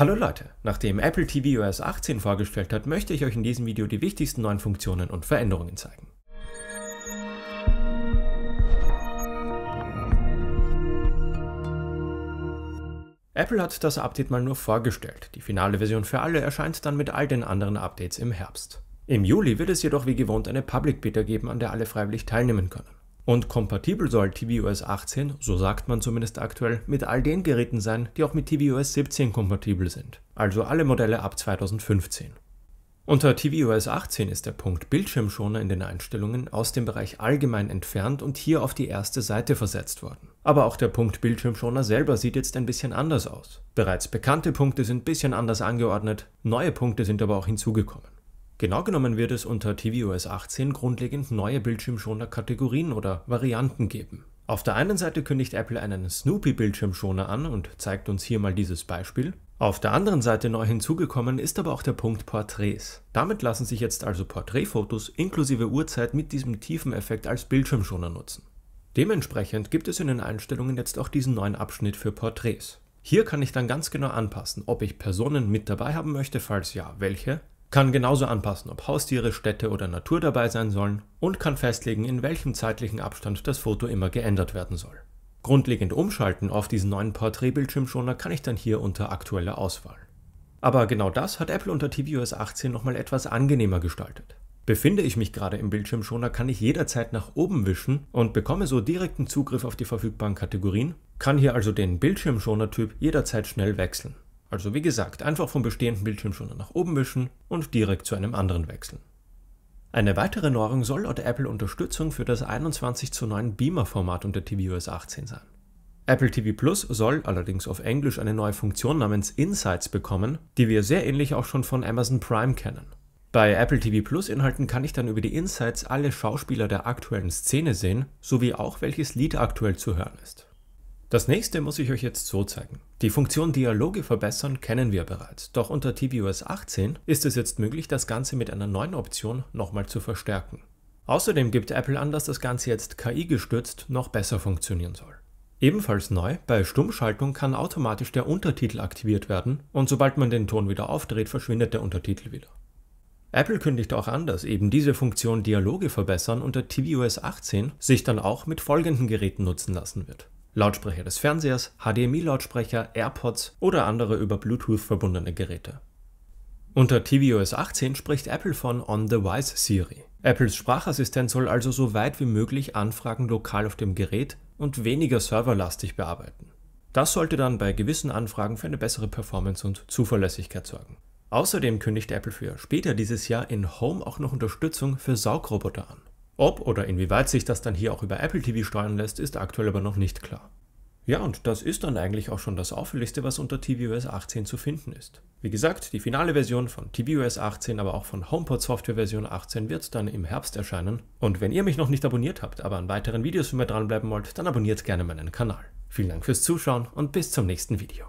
Hallo Leute, nachdem Apple TV OS 18 vorgestellt hat, möchte ich euch in diesem Video die wichtigsten neuen Funktionen und Veränderungen zeigen. Apple hat das Update mal nur vorgestellt, die finale Version für alle erscheint dann mit all den anderen Updates im Herbst. Im Juli wird es jedoch wie gewohnt eine Public Beta geben, an der alle freiwillig teilnehmen können. Und kompatibel soll tvOS 18, so sagt man zumindest aktuell, mit all den Geräten sein, die auch mit tvOS 17 kompatibel sind, also alle Modelle ab 2015. Unter tvOS 18 ist der Punkt Bildschirmschoner in den Einstellungen aus dem Bereich Allgemein entfernt und hier auf die erste Seite versetzt worden. Aber auch der Punkt Bildschirmschoner selber sieht jetzt ein bisschen anders aus. Bereits bekannte Punkte sind ein bisschen anders angeordnet, neue Punkte sind aber auch hinzugekommen. Genau genommen wird es unter tvOS 18 grundlegend neue Bildschirmschoner-Kategorien oder Varianten geben. Auf der einen Seite kündigt Apple einen Snoopy-Bildschirmschoner an und zeigt uns hier mal dieses Beispiel. Auf der anderen Seite neu hinzugekommen ist aber auch der Punkt Porträts. Damit lassen sich jetzt also Porträtfotos inklusive Uhrzeit mit diesem tiefen Effekt als Bildschirmschoner nutzen. Dementsprechend gibt es in den Einstellungen jetzt auch diesen neuen Abschnitt für Porträts. Hier kann ich dann ganz genau anpassen, ob ich Personen mit dabei haben möchte, falls ja, welche, kann genauso anpassen, ob Haustiere, Städte oder Natur dabei sein sollen und kann festlegen, in welchem zeitlichen Abstand das Foto immer geändert werden soll. Grundlegend umschalten auf diesen neuen Porträtbildschirmschoner kann ich dann hier unter aktueller Auswahl. Aber genau das hat Apple unter tvOS 18 nochmal etwas angenehmer gestaltet. Befinde ich mich gerade im Bildschirmschoner, kann ich jederzeit nach oben wischen und bekomme so direkten Zugriff auf die verfügbaren Kategorien, kann hier also den Bildschirmschoner-Typ jederzeit schnell wechseln. Also wie gesagt, einfach vom bestehenden Bildschirm schon nach oben wischen und direkt zu einem anderen wechseln. Eine weitere Neuerung soll laut Apple Unterstützung für das 21 zu 9 Beamer-Format unter tvOS 18 sein. Apple TV Plus soll allerdings auf Englisch eine neue Funktion namens Insights bekommen, die wir sehr ähnlich auch schon von Amazon Prime kennen. Bei Apple TV Plus Inhalten kann ich dann über die Insights alle Schauspieler der aktuellen Szene sehen, sowie auch welches Lied aktuell zu hören ist. Das nächste muss ich euch jetzt so zeigen. Die Funktion Dialoge verbessern kennen wir bereits, doch unter tvOS 18 ist es jetzt möglich, das Ganze mit einer neuen Option nochmal zu verstärken. Außerdem gibt Apple an, dass das Ganze jetzt KI-gestützt noch besser funktionieren soll. Ebenfalls neu, bei Stummschaltung kann automatisch der Untertitel aktiviert werden und sobald man den Ton wieder aufdreht, verschwindet der Untertitel wieder. Apple kündigt auch an, dass eben diese Funktion Dialoge verbessern unter tvOS 18 sich dann auch mit folgenden Geräten nutzen lassen wird. Lautsprecher des Fernsehers, HDMI-Lautsprecher, AirPods oder andere über Bluetooth verbundene Geräte. Unter tvOS 18 spricht Apple von On-the-Wise Siri. Apples Sprachassistent soll also so weit wie möglich Anfragen lokal auf dem Gerät und weniger serverlastig bearbeiten. Das sollte dann bei gewissen Anfragen für eine bessere Performance und Zuverlässigkeit sorgen. Außerdem kündigt Apple für später dieses Jahr in Home auch noch Unterstützung für Saugroboter an. Ob oder inwieweit sich das dann hier auch über Apple TV steuern lässt, ist aktuell aber noch nicht klar. Ja, und das ist dann eigentlich auch schon das auffälligste, was unter tvOS 18 zu finden ist. Wie gesagt, die finale Version von tvOS 18, aber auch von HomePod Software Version 18 wird dann im Herbst erscheinen. Und wenn ihr mich noch nicht abonniert habt, aber an weiteren Videos für mehr dranbleiben wollt, dann abonniert gerne meinen Kanal. Vielen Dank fürs Zuschauen und bis zum nächsten Video.